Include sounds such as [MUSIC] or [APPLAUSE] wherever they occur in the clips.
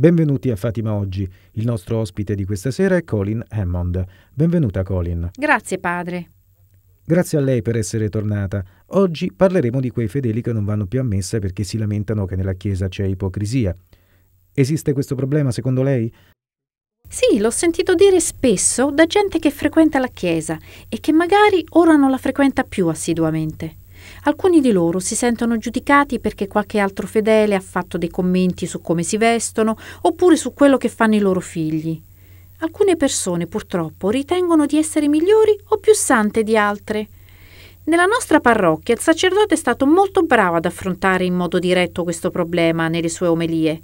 Benvenuti a Fatima Oggi. Il nostro ospite di questa sera è Colin Hammond. Benvenuta Colin. Grazie padre. Grazie a lei per essere tornata. Oggi parleremo di quei fedeli che non vanno più a messa perché si lamentano che nella Chiesa c'è ipocrisia. Esiste questo problema secondo lei? Sì, l'ho sentito dire spesso da gente che frequenta la Chiesa e che magari ora non la frequenta più assiduamente. Alcuni di loro si sentono giudicati perché qualche altro fedele ha fatto dei commenti su come si vestono oppure su quello che fanno i loro figli. Alcune persone purtroppo ritengono di essere migliori o più sante di altre. Nella nostra parrocchia il sacerdote è stato molto bravo ad affrontare in modo diretto questo problema nelle sue omelie.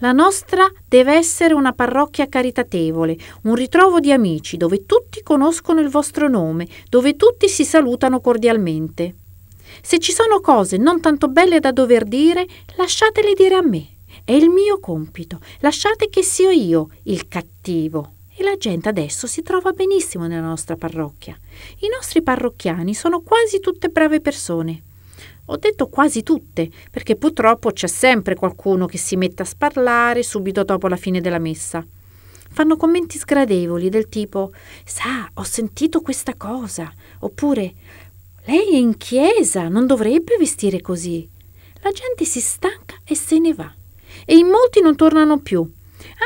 La nostra deve essere una parrocchia caritatevole, un ritrovo di amici dove tutti conoscono il vostro nome, dove tutti si salutano cordialmente. Se ci sono cose non tanto belle da dover dire, lasciatele dire a me. È il mio compito. Lasciate che sia io il cattivo. E la gente adesso si trova benissimo nella nostra parrocchia. I nostri parrocchiani sono quasi tutte brave persone. Ho detto quasi tutte, perché purtroppo c'è sempre qualcuno che si mette a sparlare subito dopo la fine della messa. Fanno commenti sgradevoli del tipo Sa, ho sentito questa cosa, oppure lei è in chiesa, non dovrebbe vestire così. La gente si stanca e se ne va. E in molti non tornano più.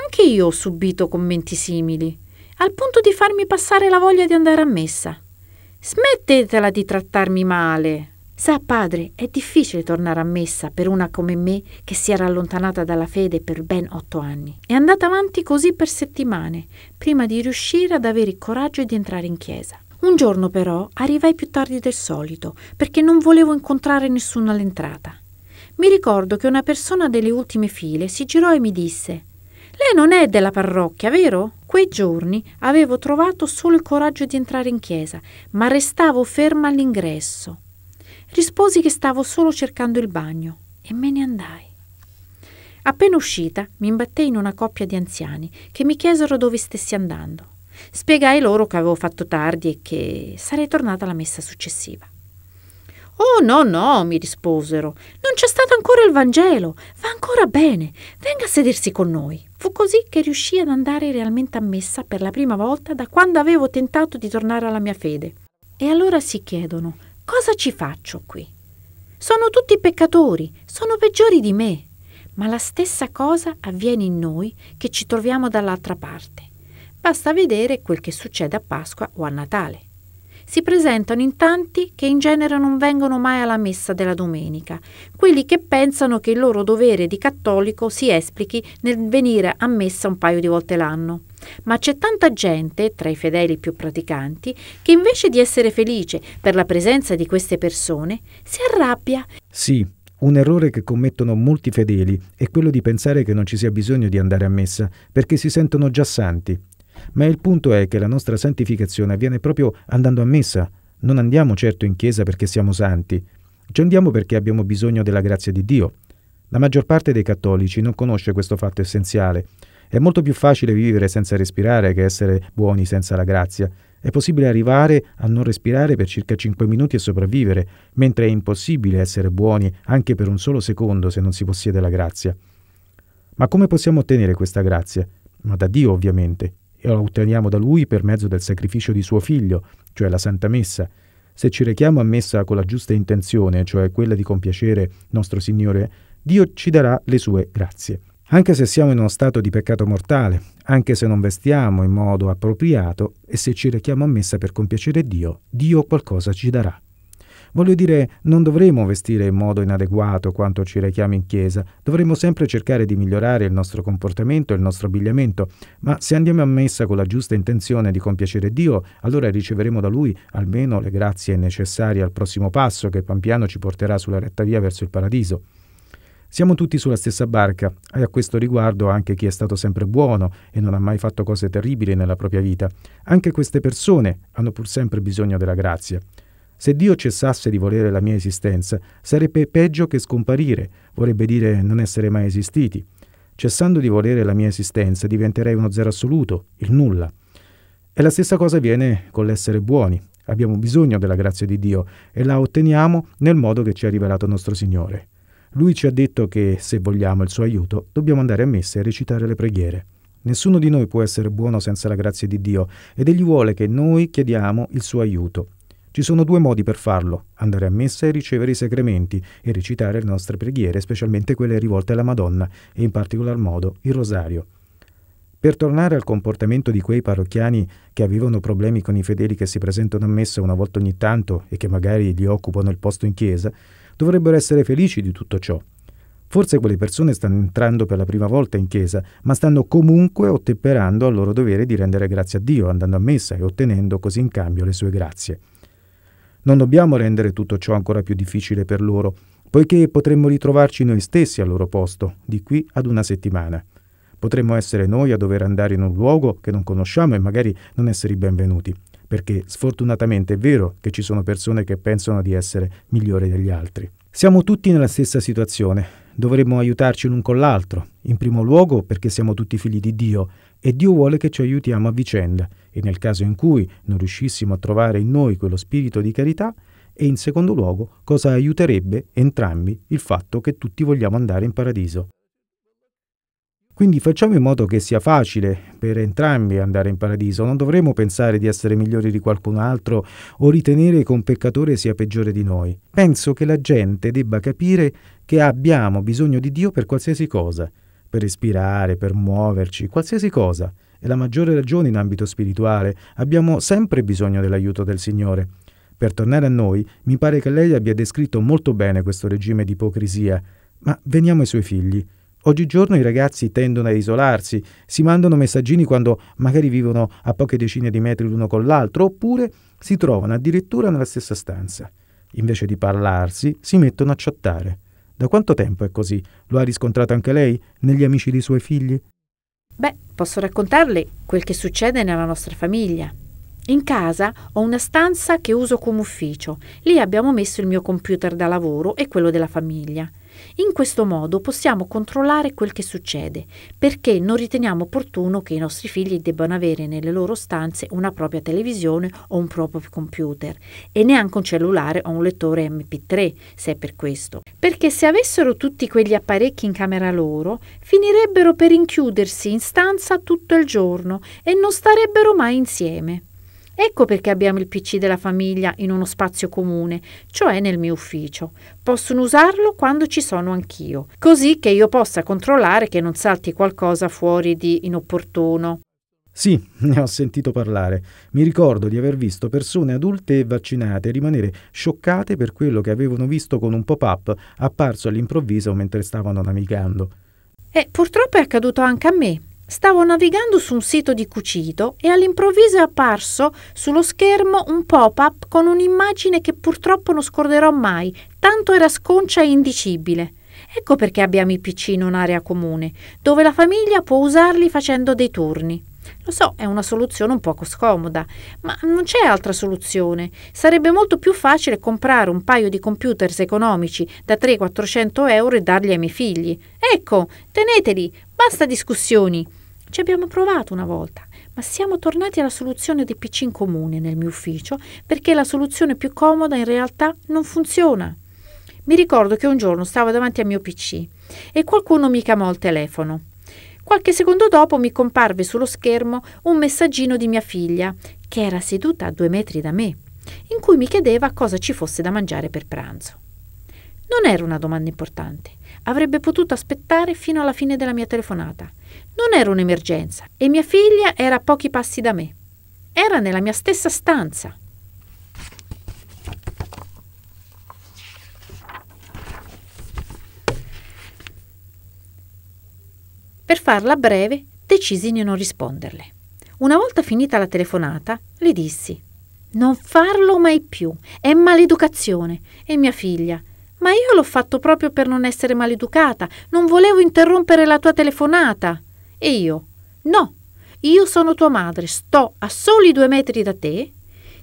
Anche io ho subito commenti simili, al punto di farmi passare la voglia di andare a messa. Smettetela di trattarmi male. Sa, padre, è difficile tornare a messa per una come me che si era allontanata dalla fede per ben otto anni. È andata avanti così per settimane, prima di riuscire ad avere il coraggio di entrare in chiesa. Un giorno però arrivai più tardi del solito perché non volevo incontrare nessuno all'entrata. Mi ricordo che una persona delle ultime file si girò e mi disse Lei non è della parrocchia, vero? Quei giorni avevo trovato solo il coraggio di entrare in chiesa, ma restavo ferma all'ingresso. Risposi che stavo solo cercando il bagno e me ne andai. Appena uscita mi imbattei in una coppia di anziani che mi chiesero dove stessi andando. Spiegai loro che avevo fatto tardi e che sarei tornata alla messa successiva. Oh no, no, mi risposero. Non c'è stato ancora il Vangelo. Va ancora bene. Venga a sedersi con noi. Fu così che riuscii ad andare realmente a messa per la prima volta da quando avevo tentato di tornare alla mia fede. E allora si chiedono, cosa ci faccio qui? Sono tutti peccatori, sono peggiori di me. Ma la stessa cosa avviene in noi che ci troviamo dall'altra parte. Basta vedere quel che succede a Pasqua o a Natale. Si presentano in tanti che in genere non vengono mai alla messa della domenica, quelli che pensano che il loro dovere di cattolico si esplichi nel venire a messa un paio di volte l'anno. Ma c'è tanta gente, tra i fedeli più praticanti, che invece di essere felice per la presenza di queste persone, si arrabbia. Sì, un errore che commettono molti fedeli è quello di pensare che non ci sia bisogno di andare a messa, perché si sentono già santi ma il punto è che la nostra santificazione avviene proprio andando a messa. Non andiamo certo in chiesa perché siamo santi, ci andiamo perché abbiamo bisogno della grazia di Dio. La maggior parte dei cattolici non conosce questo fatto essenziale. È molto più facile vivere senza respirare che essere buoni senza la grazia. È possibile arrivare a non respirare per circa 5 minuti e sopravvivere, mentre è impossibile essere buoni anche per un solo secondo se non si possiede la grazia. Ma come possiamo ottenere questa grazia? Ma da Dio ovviamente lo eh, otteniamo da Lui per mezzo del sacrificio di suo Figlio, cioè la Santa Messa. Se ci rechiamo a Messa con la giusta intenzione, cioè quella di compiacere nostro Signore, Dio ci darà le sue grazie. Anche se siamo in uno stato di peccato mortale, anche se non vestiamo in modo appropriato e se ci rechiamo a messa per compiacere Dio, Dio qualcosa ci darà. Voglio dire, non dovremo vestire in modo inadeguato quanto ci rechiamo in chiesa, dovremo sempre cercare di migliorare il nostro comportamento e il nostro abbigliamento, ma se andiamo a messa con la giusta intenzione di compiacere Dio, allora riceveremo da Lui almeno le grazie necessarie al prossimo passo che pian piano ci porterà sulla retta via verso il paradiso. Siamo tutti sulla stessa barca e a questo riguardo anche chi è stato sempre buono e non ha mai fatto cose terribili nella propria vita. Anche queste persone hanno pur sempre bisogno della grazia. Se Dio cessasse di volere la mia esistenza, sarebbe peggio che scomparire, vorrebbe dire non essere mai esistiti. Cessando di volere la mia esistenza, diventerei uno zero assoluto, il nulla. E la stessa cosa avviene con l'essere buoni. Abbiamo bisogno della grazia di Dio e la otteniamo nel modo che ci ha rivelato nostro Signore. Lui ci ha detto che, se vogliamo il suo aiuto, dobbiamo andare a messa e recitare le preghiere. Nessuno di noi può essere buono senza la grazia di Dio ed Egli vuole che noi chiediamo il suo aiuto. Ci sono due modi per farlo, andare a messa e ricevere i sacramenti e recitare le nostre preghiere, specialmente quelle rivolte alla Madonna e in particolar modo il rosario. Per tornare al comportamento di quei parrocchiani che avevano problemi con i fedeli che si presentano a messa una volta ogni tanto e che magari gli occupano il posto in chiesa, dovrebbero essere felici di tutto ciò. Forse quelle persone stanno entrando per la prima volta in chiesa, ma stanno comunque ottemperando al loro dovere di rendere grazie a Dio andando a messa e ottenendo così in cambio le sue grazie. Non dobbiamo rendere tutto ciò ancora più difficile per loro, poiché potremmo ritrovarci noi stessi al loro posto, di qui ad una settimana. Potremmo essere noi a dover andare in un luogo che non conosciamo e magari non essere benvenuti, perché sfortunatamente è vero che ci sono persone che pensano di essere migliori degli altri. Siamo tutti nella stessa situazione, dovremmo aiutarci l'un con l'altro, in primo luogo perché siamo tutti figli di Dio e Dio vuole che ci aiutiamo a vicenda e nel caso in cui non riuscissimo a trovare in noi quello spirito di carità, e in secondo luogo cosa aiuterebbe entrambi il fatto che tutti vogliamo andare in paradiso. Quindi facciamo in modo che sia facile per entrambi andare in paradiso, non dovremmo pensare di essere migliori di qualcun altro o ritenere che un peccatore sia peggiore di noi. Penso che la gente debba capire che abbiamo bisogno di Dio per qualsiasi cosa, per respirare, per muoverci, qualsiasi cosa e la maggiore ragione in ambito spirituale, abbiamo sempre bisogno dell'aiuto del Signore. Per tornare a noi, mi pare che lei abbia descritto molto bene questo regime di ipocrisia, ma veniamo ai suoi figli. Oggigiorno i ragazzi tendono a isolarsi, si mandano messaggini quando magari vivono a poche decine di metri l'uno con l'altro, oppure si trovano addirittura nella stessa stanza. Invece di parlarsi, si mettono a chattare. Da quanto tempo è così? Lo ha riscontrato anche lei negli amici di suoi figli? Beh, posso raccontarle quel che succede nella nostra famiglia. In casa ho una stanza che uso come ufficio. Lì abbiamo messo il mio computer da lavoro e quello della famiglia. In questo modo possiamo controllare quel che succede, perché non riteniamo opportuno che i nostri figli debbano avere nelle loro stanze una propria televisione o un proprio computer, e neanche un cellulare o un lettore MP3, se è per questo. Perché se avessero tutti quegli apparecchi in camera loro, finirebbero per inchiudersi in stanza tutto il giorno e non starebbero mai insieme. Ecco perché abbiamo il PC della famiglia in uno spazio comune, cioè nel mio ufficio. Possono usarlo quando ci sono anch'io, così che io possa controllare che non salti qualcosa fuori di inopportuno. Sì, [LAUGHS] ne ho sentito parlare. Mi ricordo di aver visto persone adulte e vaccinate rimanere scioccate per quello che avevano visto con un pop-up apparso all'improvviso mentre stavano navigando. E eh, purtroppo è accaduto anche a me. Stavo navigando su un sito di cucito e all'improvviso è apparso sullo schermo un pop-up con un'immagine che purtroppo non scorderò mai, tanto era sconcia e indicibile. Ecco perché abbiamo i PC in un'area comune, dove la famiglia può usarli facendo dei turni. Lo so, è una soluzione un poco scomoda, ma non c'è altra soluzione. Sarebbe molto più facile comprare un paio di computers economici da 300-400 euro e darli ai miei figli. Ecco, teneteli, basta discussioni. Ci abbiamo provato una volta, ma siamo tornati alla soluzione dei PC in comune nel mio ufficio perché la soluzione più comoda in realtà non funziona. Mi ricordo che un giorno stavo davanti al mio PC e qualcuno mi chiamò al telefono. Qualche secondo dopo mi comparve sullo schermo un messaggino di mia figlia, che era seduta a due metri da me, in cui mi chiedeva cosa ci fosse da mangiare per pranzo. Non era una domanda importante, avrebbe potuto aspettare fino alla fine della mia telefonata. Non era un'emergenza e mia figlia era a pochi passi da me. Era nella mia stessa stanza. Per farla breve, decisi di non risponderle. Una volta finita la telefonata, le dissi: Non farlo mai più, è maleducazione. E mia figlia: Ma io l'ho fatto proprio per non essere maleducata, non volevo interrompere la tua telefonata. E io: No, io sono tua madre, sto a soli due metri da te,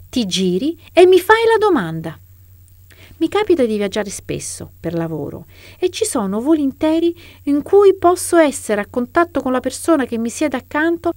ti giri e mi fai la domanda. Mi capita di viaggiare spesso per lavoro e ci sono voli interi in cui posso essere a contatto con la persona che mi siede accanto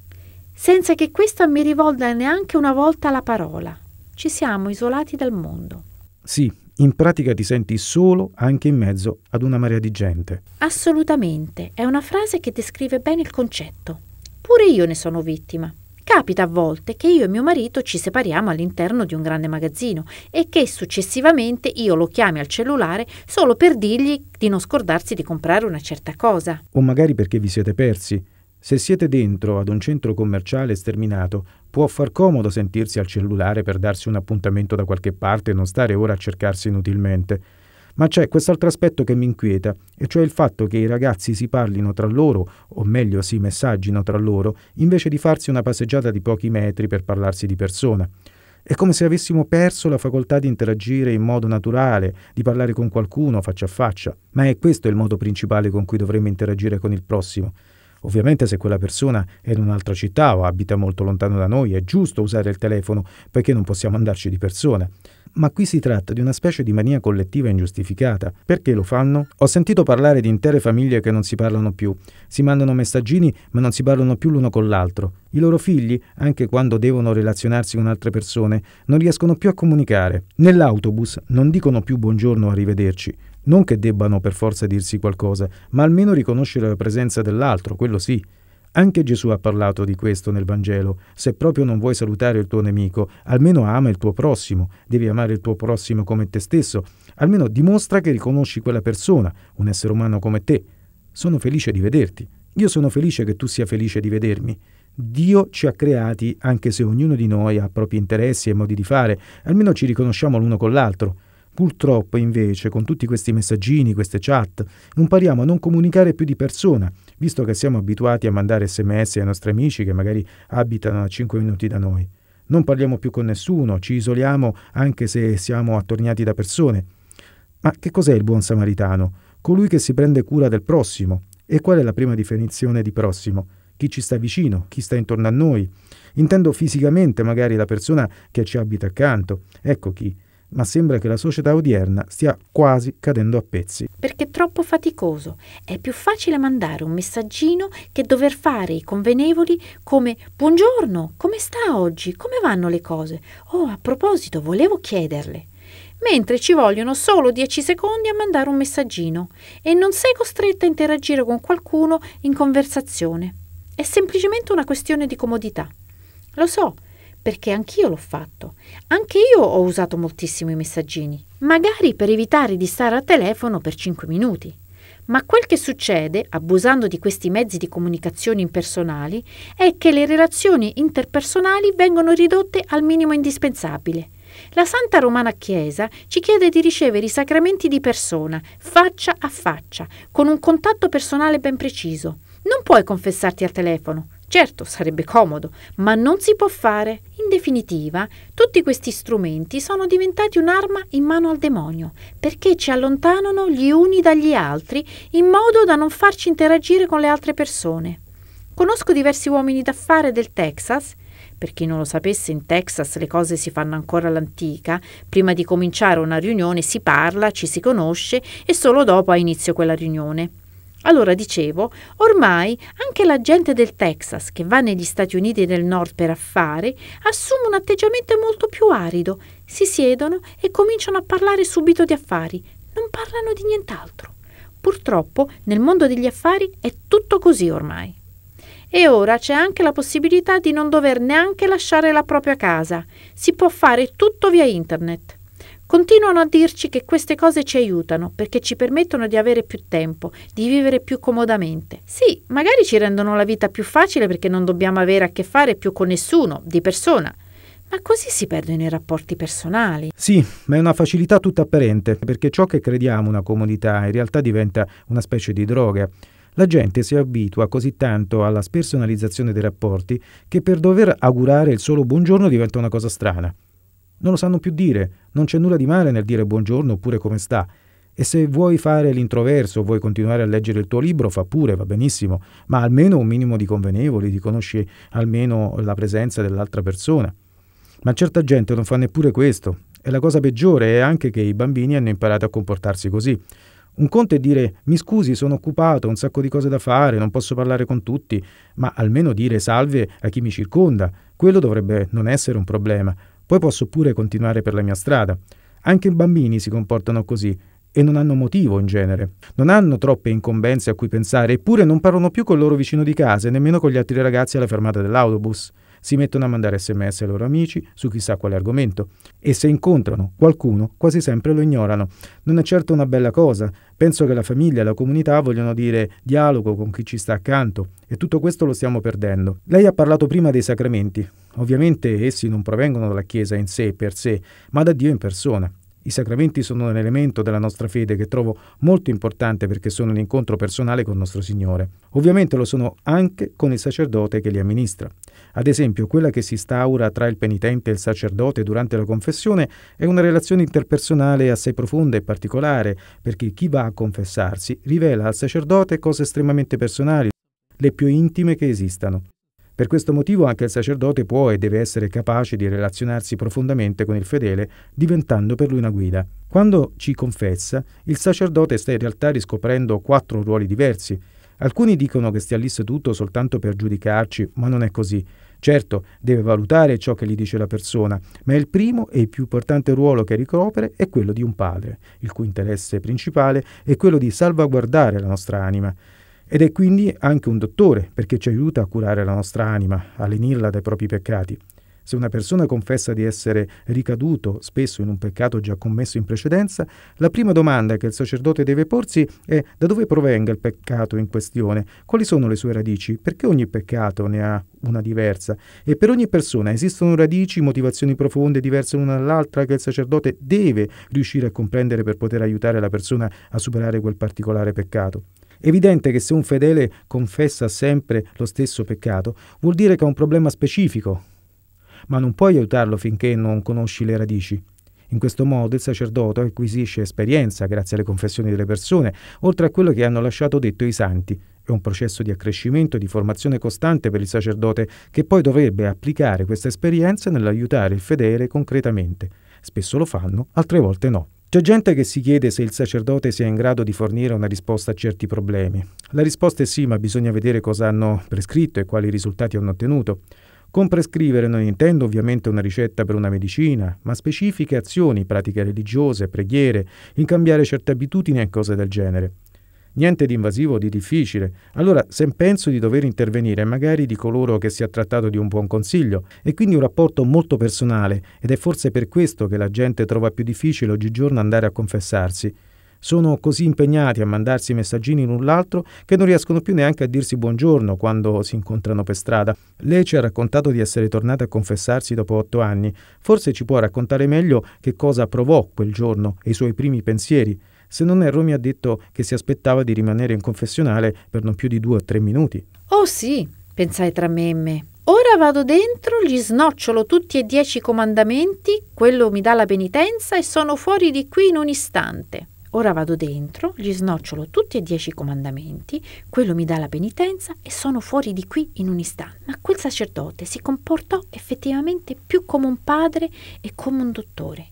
senza che questa mi rivolga neanche una volta la parola. Ci siamo isolati dal mondo. Sì, in pratica ti senti solo anche in mezzo ad una marea di gente. Assolutamente, è una frase che descrive bene il concetto. Pure io ne sono vittima. Capita a volte che io e mio marito ci separiamo all'interno di un grande magazzino e che successivamente io lo chiami al cellulare solo per dirgli di non scordarsi di comprare una certa cosa. O magari perché vi siete persi. Se siete dentro ad un centro commerciale sterminato, può far comodo sentirsi al cellulare per darsi un appuntamento da qualche parte e non stare ora a cercarsi inutilmente. Ma c'è quest'altro aspetto che mi inquieta, e cioè il fatto che i ragazzi si parlino tra loro, o meglio si messaggino tra loro, invece di farsi una passeggiata di pochi metri per parlarsi di persona. È come se avessimo perso la facoltà di interagire in modo naturale, di parlare con qualcuno faccia a faccia, ma è questo il modo principale con cui dovremmo interagire con il prossimo. Ovviamente se quella persona è in un'altra città o abita molto lontano da noi è giusto usare il telefono perché non possiamo andarci di persona. Ma qui si tratta di una specie di mania collettiva ingiustificata. Perché lo fanno? Ho sentito parlare di intere famiglie che non si parlano più. Si mandano messaggini ma non si parlano più l'uno con l'altro. I loro figli, anche quando devono relazionarsi con altre persone, non riescono più a comunicare. Nell'autobus non dicono più buongiorno o arrivederci non che debbano per forza dirsi qualcosa, ma almeno riconoscere la presenza dell'altro, quello sì. Anche Gesù ha parlato di questo nel Vangelo. Se proprio non vuoi salutare il tuo nemico, almeno ama il tuo prossimo. Devi amare il tuo prossimo come te stesso. Almeno dimostra che riconosci quella persona, un essere umano come te. Sono felice di vederti. Io sono felice che tu sia felice di vedermi. Dio ci ha creati anche se ognuno di noi ha propri interessi e modi di fare, almeno ci riconosciamo l'uno con l'altro. Purtroppo invece con tutti questi messaggini, queste chat, impariamo a non comunicare più di persona, visto che siamo abituati a mandare sms ai nostri amici che magari abitano a 5 minuti da noi. Non parliamo più con nessuno, ci isoliamo anche se siamo attorniati da persone. Ma che cos'è il buon samaritano? Colui che si prende cura del prossimo. E qual è la prima definizione di prossimo? Chi ci sta vicino, chi sta intorno a noi. Intendo fisicamente magari la persona che ci abita accanto. Ecco chi ma sembra che la società odierna stia quasi cadendo a pezzi. Perché è troppo faticoso. È più facile mandare un messaggino che dover fare i convenevoli come buongiorno, come sta oggi, come vanno le cose. Oh, a proposito, volevo chiederle. Mentre ci vogliono solo 10 secondi a mandare un messaggino e non sei costretta a interagire con qualcuno in conversazione. È semplicemente una questione di comodità. Lo so, perché anch'io l'ho fatto. Anche io ho usato moltissimo i messaggini, magari per evitare di stare al telefono per 5 minuti. Ma quel che succede, abusando di questi mezzi di comunicazione impersonali, è che le relazioni interpersonali vengono ridotte al minimo indispensabile. La Santa Romana Chiesa ci chiede di ricevere i sacramenti di persona, faccia a faccia, con un contatto personale ben preciso. Non puoi confessarti al telefono. Certo, sarebbe comodo, ma non si può fare. In definitiva, tutti questi strumenti sono diventati un'arma in mano al demonio, perché ci allontanano gli uni dagli altri in modo da non farci interagire con le altre persone. Conosco diversi uomini d'affare del Texas. Per chi non lo sapesse, in Texas le cose si fanno ancora all'antica. Prima di cominciare una riunione si parla, ci si conosce e solo dopo ha inizio quella riunione. Allora dicevo, ormai anche la gente del Texas che va negli Stati Uniti del Nord per affari assume un atteggiamento molto più arido. Si siedono e cominciano a parlare subito di affari, non parlano di nient'altro. Purtroppo nel mondo degli affari è tutto così ormai. E ora c'è anche la possibilità di non dover neanche lasciare la propria casa. Si può fare tutto via internet. Continuano a dirci che queste cose ci aiutano perché ci permettono di avere più tempo, di vivere più comodamente. Sì, magari ci rendono la vita più facile perché non dobbiamo avere a che fare più con nessuno, di persona. Ma così si perdono i rapporti personali. Sì, ma è una facilità tutta apparente, perché ciò che crediamo una comodità in realtà diventa una specie di droga. La gente si abitua così tanto alla spersonalizzazione dei rapporti che per dover augurare il solo buongiorno diventa una cosa strana. Non lo sanno più dire, non c'è nulla di male nel dire buongiorno oppure come sta. E se vuoi fare l'introverso, vuoi continuare a leggere il tuo libro, fa pure, va benissimo, ma almeno un minimo di convenevoli, di conosci almeno la presenza dell'altra persona. Ma certa gente non fa neppure questo, e la cosa peggiore è anche che i bambini hanno imparato a comportarsi così. Un conto è dire mi scusi, sono occupato, ho un sacco di cose da fare, non posso parlare con tutti, ma almeno dire salve a chi mi circonda, quello dovrebbe non essere un problema. Poi posso pure continuare per la mia strada. Anche i bambini si comportano così e non hanno motivo in genere. Non hanno troppe incombenze a cui pensare, eppure non parlano più col loro vicino di casa e nemmeno con gli altri ragazzi alla fermata dell'autobus si mettono a mandare sms ai loro amici su chissà quale argomento e se incontrano qualcuno quasi sempre lo ignorano. Non è certo una bella cosa, penso che la famiglia e la comunità vogliono dire dialogo con chi ci sta accanto e tutto questo lo stiamo perdendo. Lei ha parlato prima dei sacramenti, ovviamente essi non provengono dalla Chiesa in sé per sé, ma da Dio in persona. I sacramenti sono un elemento della nostra fede che trovo molto importante perché sono un incontro personale con nostro Signore. Ovviamente lo sono anche con il sacerdote che li amministra. Ad esempio, quella che si instaura tra il penitente e il sacerdote durante la confessione è una relazione interpersonale assai profonda e particolare, perché chi va a confessarsi rivela al sacerdote cose estremamente personali, le più intime che esistano. Per questo motivo anche il sacerdote può e deve essere capace di relazionarsi profondamente con il fedele, diventando per lui una guida. Quando ci confessa, il sacerdote sta in realtà riscoprendo quattro ruoli diversi. Alcuni dicono che stia lì seduto soltanto per giudicarci, ma non è così. Certo, deve valutare ciò che gli dice la persona, ma il primo e il più importante ruolo che ricopre è quello di un padre, il cui interesse principale è quello di salvaguardare la nostra anima. Ed è quindi anche un dottore, perché ci aiuta a curare la nostra anima, a lenirla dai propri peccati. Se una persona confessa di essere ricaduto spesso in un peccato già commesso in precedenza, la prima domanda che il sacerdote deve porsi è da dove provenga il peccato in questione, quali sono le sue radici, perché ogni peccato ne ha una diversa e per ogni persona esistono radici, motivazioni profonde diverse l'una dall'altra che il sacerdote deve riuscire a comprendere per poter aiutare la persona a superare quel particolare peccato. Evidente che se un fedele confessa sempre lo stesso peccato, vuol dire che ha un problema specifico, ma non puoi aiutarlo finché non conosci le radici. In questo modo il sacerdote acquisisce esperienza grazie alle confessioni delle persone, oltre a quello che hanno lasciato detto i santi. È un processo di accrescimento e di formazione costante per il sacerdote che poi dovrebbe applicare questa esperienza nell'aiutare il fedele concretamente. Spesso lo fanno, altre volte no. C'è gente che si chiede se il sacerdote sia in grado di fornire una risposta a certi problemi. La risposta è sì, ma bisogna vedere cosa hanno prescritto e quali risultati hanno ottenuto. Con prescrivere non intendo ovviamente una ricetta per una medicina, ma specifiche azioni, pratiche religiose, preghiere, in cambiare certe abitudini e cose del genere. Niente di invasivo, o di difficile. Allora, se penso di dover intervenire, magari di coloro che si è trattato di un buon consiglio, e quindi un rapporto molto personale, ed è forse per questo che la gente trova più difficile oggigiorno andare a confessarsi. Sono così impegnati a mandarsi messaggini l'un l'altro che non riescono più neanche a dirsi buongiorno quando si incontrano per strada. Lei ci ha raccontato di essere tornata a confessarsi dopo otto anni. Forse ci può raccontare meglio che cosa provò quel giorno e i suoi primi pensieri. Se non erro mi ha detto che si aspettava di rimanere in confessionale per non più di due o tre minuti. Oh sì, pensai tra me e me. Ora vado dentro, gli snocciolo tutti e dieci i comandamenti, quello mi dà la penitenza e sono fuori di qui in un istante. Ora vado dentro, gli snocciolo tutti e dieci i comandamenti, quello mi dà la penitenza e sono fuori di qui in un istante. Ma quel sacerdote si comportò effettivamente più come un padre e come un dottore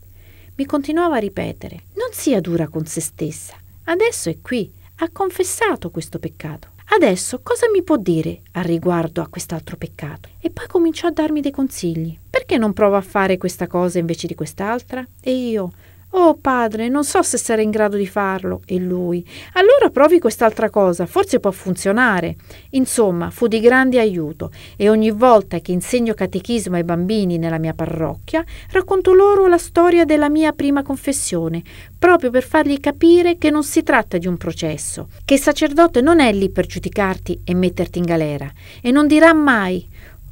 mi continuava a ripetere, non sia dura con se stessa, adesso è qui, ha confessato questo peccato. Adesso cosa mi può dire al riguardo a quest'altro peccato? E poi cominciò a darmi dei consigli. Perché non prova a fare questa cosa invece di quest'altra? E io, Oh padre, non so se sarei in grado di farlo. E lui. Allora provi quest'altra cosa, forse può funzionare. Insomma, fu di grande aiuto e ogni volta che insegno catechismo ai bambini nella mia parrocchia, racconto loro la storia della mia prima confessione, proprio per fargli capire che non si tratta di un processo, che il sacerdote non è lì per giudicarti e metterti in galera e non dirà mai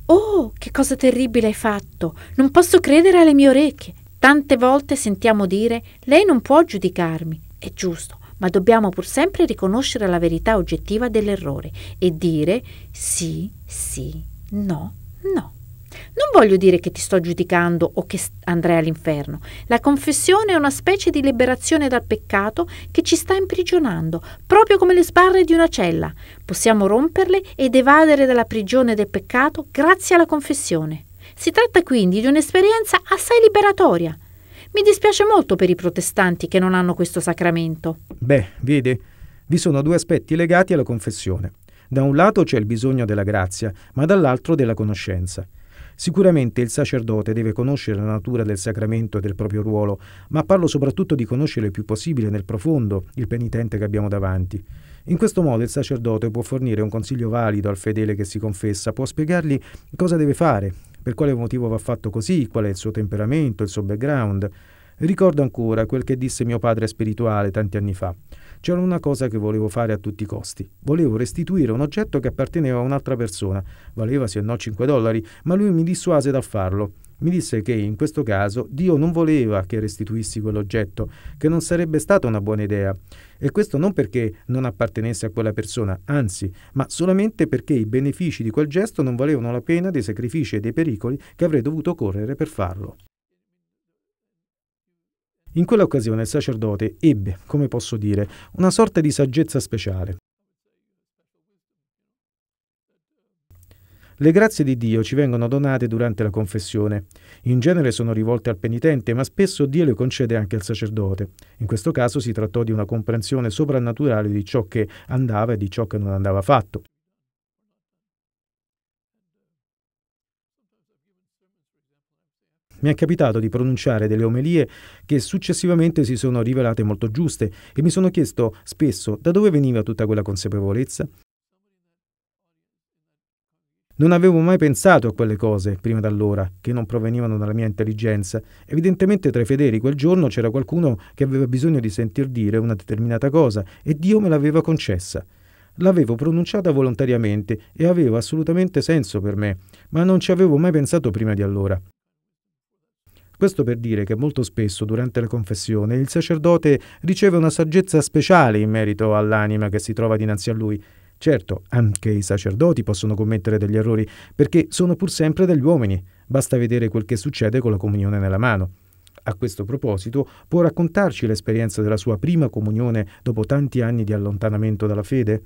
Oh, che cosa terribile hai fatto! Non posso credere alle mie orecchie. Tante volte sentiamo dire lei non può giudicarmi. È giusto, ma dobbiamo pur sempre riconoscere la verità oggettiva dell'errore e dire sì, sì, no, no. Non voglio dire che ti sto giudicando o che andrai all'inferno. La confessione è una specie di liberazione dal peccato che ci sta imprigionando, proprio come le sbarre di una cella. Possiamo romperle ed evadere dalla prigione del peccato grazie alla confessione. Si tratta quindi di un'esperienza assai liberatoria. Mi dispiace molto per i protestanti che non hanno questo sacramento. Beh, vede, vi sono due aspetti legati alla confessione. Da un lato c'è il bisogno della grazia, ma dall'altro della conoscenza. Sicuramente il sacerdote deve conoscere la natura del sacramento e del proprio ruolo, ma parlo soprattutto di conoscere il più possibile nel profondo il penitente che abbiamo davanti. In questo modo il sacerdote può fornire un consiglio valido al fedele che si confessa, può spiegargli cosa deve fare, per quale motivo va fatto così, qual è il suo temperamento, il suo background. Ricordo ancora quel che disse mio padre spirituale tanti anni fa. C'era una cosa che volevo fare a tutti i costi. Volevo restituire un oggetto che apparteneva a un'altra persona. Valeva se no 5 dollari, ma lui mi dissuase dal farlo mi disse che in questo caso Dio non voleva che restituissi quell'oggetto, che non sarebbe stata una buona idea. E questo non perché non appartenesse a quella persona, anzi, ma solamente perché i benefici di quel gesto non valevano la pena dei sacrifici e dei pericoli che avrei dovuto correre per farlo. In quell'occasione il sacerdote ebbe, come posso dire, una sorta di saggezza speciale. Le grazie di Dio ci vengono donate durante la confessione. In genere sono rivolte al penitente, ma spesso Dio le concede anche al sacerdote. In questo caso si trattò di una comprensione soprannaturale di ciò che andava e di ciò che non andava fatto. Mi è capitato di pronunciare delle omelie che successivamente si sono rivelate molto giuste e mi sono chiesto spesso da dove veniva tutta quella consapevolezza. Non avevo mai pensato a quelle cose prima d'allora, che non provenivano dalla mia intelligenza. Evidentemente tra i fedeli quel giorno c'era qualcuno che aveva bisogno di sentir dire una determinata cosa e Dio me l'aveva concessa. L'avevo pronunciata volontariamente e aveva assolutamente senso per me, ma non ci avevo mai pensato prima di allora. Questo per dire che molto spesso durante la confessione il sacerdote riceve una saggezza speciale in merito all'anima che si trova dinanzi a lui Certo, anche i sacerdoti possono commettere degli errori, perché sono pur sempre degli uomini. Basta vedere quel che succede con la comunione nella mano. A questo proposito, può raccontarci l'esperienza della sua prima comunione dopo tanti anni di allontanamento dalla fede?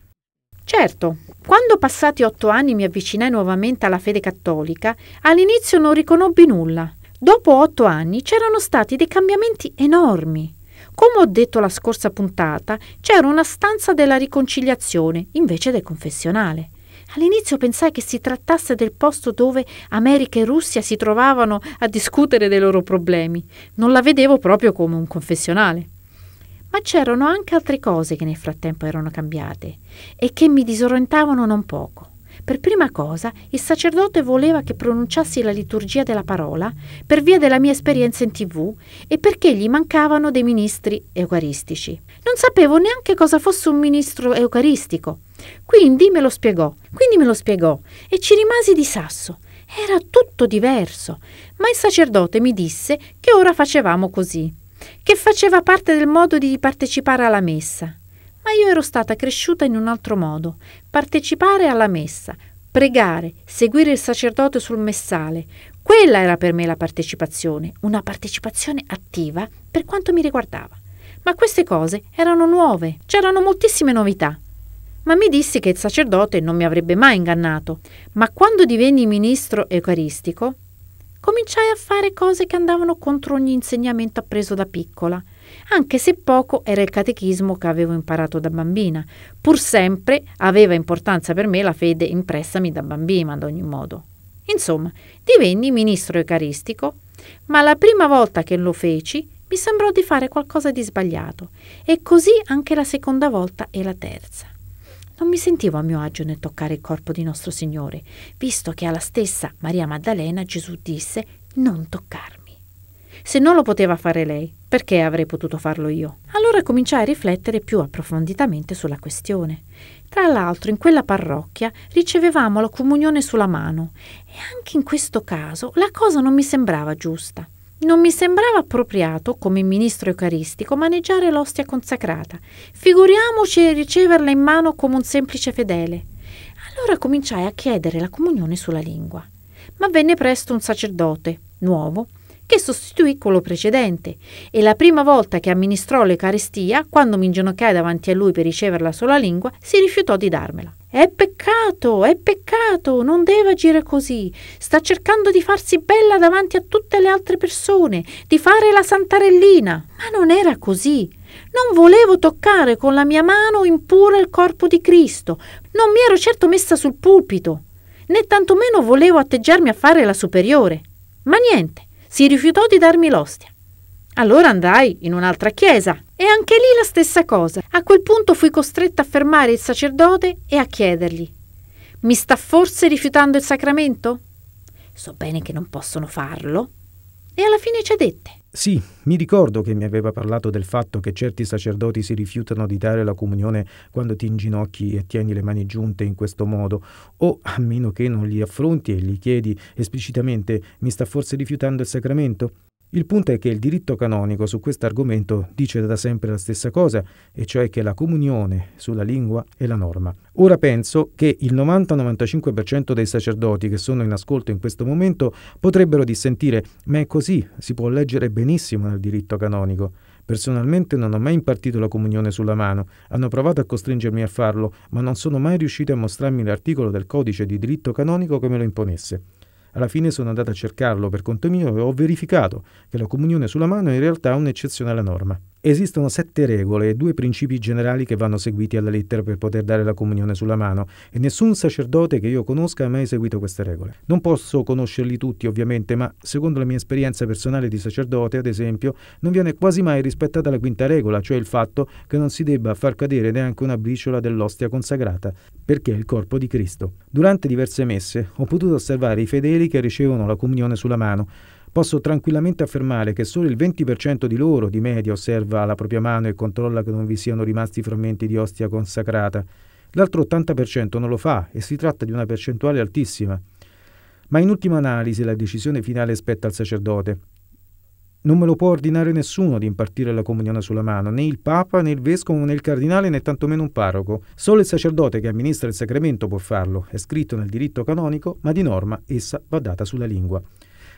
Certo, quando passati otto anni mi avvicinai nuovamente alla fede cattolica, all'inizio non riconobbi nulla. Dopo otto anni c'erano stati dei cambiamenti enormi. Come ho detto la scorsa puntata, c'era una stanza della riconciliazione invece del confessionale. All'inizio pensai che si trattasse del posto dove America e Russia si trovavano a discutere dei loro problemi. Non la vedevo proprio come un confessionale. Ma c'erano anche altre cose che nel frattempo erano cambiate e che mi disorientavano non poco. Per prima cosa, il sacerdote voleva che pronunciassi la liturgia della parola per via della mia esperienza in tv e perché gli mancavano dei ministri eucaristici. Non sapevo neanche cosa fosse un ministro eucaristico. Quindi me lo spiegò, quindi me lo spiegò e ci rimasi di sasso. Era tutto diverso, ma il sacerdote mi disse che ora facevamo così, che faceva parte del modo di partecipare alla messa. Ma io ero stata cresciuta in un altro modo, partecipare alla messa, pregare, seguire il sacerdote sul messale. Quella era per me la partecipazione, una partecipazione attiva per quanto mi riguardava. Ma queste cose erano nuove, c'erano moltissime novità. Ma mi dissi che il sacerdote non mi avrebbe mai ingannato, ma quando divenni ministro eucaristico, cominciai a fare cose che andavano contro ogni insegnamento appreso da piccola – anche se poco era il catechismo che avevo imparato da bambina. Pur sempre aveva importanza per me la fede impressami da bambina, ad ogni modo. Insomma, divenni ministro eucaristico, ma la prima volta che lo feci mi sembrò di fare qualcosa di sbagliato e così anche la seconda volta e la terza. Non mi sentivo a mio agio nel toccare il corpo di nostro Signore, visto che alla stessa Maria Maddalena Gesù disse non toccarlo. Se non lo poteva fare lei, perché avrei potuto farlo io? Allora cominciai a riflettere più approfonditamente sulla questione. Tra l'altro in quella parrocchia ricevevamo la comunione sulla mano e anche in questo caso la cosa non mi sembrava giusta. Non mi sembrava appropriato, come ministro eucaristico, maneggiare l'ostia consacrata. Figuriamoci riceverla in mano come un semplice fedele. Allora cominciai a chiedere la comunione sulla lingua. Ma venne presto un sacerdote, nuovo, che sostituì quello precedente, e la prima volta che amministrò l'Eucaristia, quando mi inginocchiai davanti a lui per ricevere la sola lingua, si rifiutò di darmela. È peccato, è peccato, non deve agire così. Sta cercando di farsi bella davanti a tutte le altre persone, di fare la santarellina. Ma non era così. Non volevo toccare con la mia mano impura il corpo di Cristo. Non mi ero certo messa sul pulpito, né tantomeno volevo atteggiarmi a fare la superiore. Ma niente si rifiutò di darmi l'ostia. Allora andai in un'altra chiesa e anche lì la stessa cosa. A quel punto fui costretta a fermare il sacerdote e a chiedergli: Mi sta forse rifiutando il sacramento? So bene che non possono farlo, e alla fine cedette. Sì, mi ricordo che mi aveva parlato del fatto che certi sacerdoti si rifiutano di dare la comunione quando ti inginocchi e tieni le mani giunte in questo modo, o a meno che non li affronti e gli chiedi esplicitamente mi sta forse rifiutando il sacramento? Il punto è che il diritto canonico su questo argomento dice da sempre la stessa cosa, e cioè che la comunione sulla lingua è la norma. Ora penso che il 90-95% dei sacerdoti che sono in ascolto in questo momento potrebbero dissentire, ma è così, si può leggere benissimo nel diritto canonico. Personalmente non ho mai impartito la comunione sulla mano, hanno provato a costringermi a farlo, ma non sono mai riusciti a mostrarmi l'articolo del codice di diritto canonico che me lo imponesse. Alla fine sono andato a cercarlo per conto mio e ho verificato che la comunione sulla mano è in realtà un'eccezione alla norma. Esistono sette regole e due principi generali che vanno seguiti alla lettera per poter dare la comunione sulla mano e nessun sacerdote che io conosca ha mai seguito queste regole. Non posso conoscerli tutti ovviamente, ma secondo la mia esperienza personale di sacerdote, ad esempio, non viene quasi mai rispettata la quinta regola, cioè il fatto che non si debba far cadere neanche una briciola dell'ostia consacrata, perché è il corpo di Cristo. Durante diverse messe ho potuto osservare i fedeli che ricevono la comunione sulla mano posso tranquillamente affermare che solo il 20% di loro di media osserva la propria mano e controlla che non vi siano rimasti frammenti di ostia consacrata. L'altro 80% non lo fa e si tratta di una percentuale altissima. Ma in ultima analisi la decisione finale spetta al sacerdote. Non me lo può ordinare nessuno di impartire la comunione sulla mano, né il Papa, né il Vescovo, né il Cardinale, né tantomeno un parroco. Solo il sacerdote che amministra il sacramento può farlo, è scritto nel diritto canonico, ma di norma essa va data sulla lingua.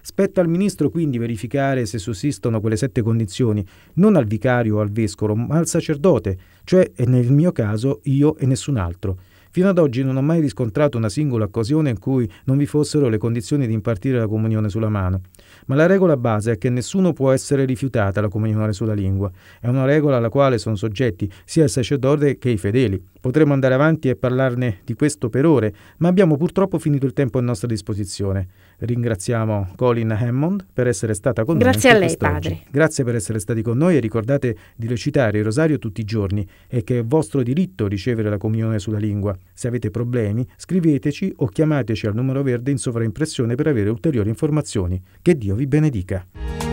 Spetta al ministro quindi verificare se sussistono quelle sette condizioni, non al vicario o al vescovo, ma al sacerdote, cioè nel mio caso io e nessun altro. Fino ad oggi non ho mai riscontrato una singola occasione in cui non vi fossero le condizioni di impartire la comunione sulla mano. Ma la regola base è che nessuno può essere rifiutata la comunione sulla lingua. È una regola alla quale sono soggetti sia il sacerdote che i fedeli. Potremmo andare avanti e parlarne di questo per ore, ma abbiamo purtroppo finito il tempo a nostra disposizione. Ringraziamo Colin Hammond per essere stata con Grazie noi. Grazie a lei, padre. Grazie per essere stati con noi e ricordate di recitare il rosario tutti i giorni e che è vostro diritto ricevere la comunione sulla lingua. Se avete problemi, scriveteci o chiamateci al numero verde in sovraimpressione per avere ulteriori informazioni. Che Dio vi benedica.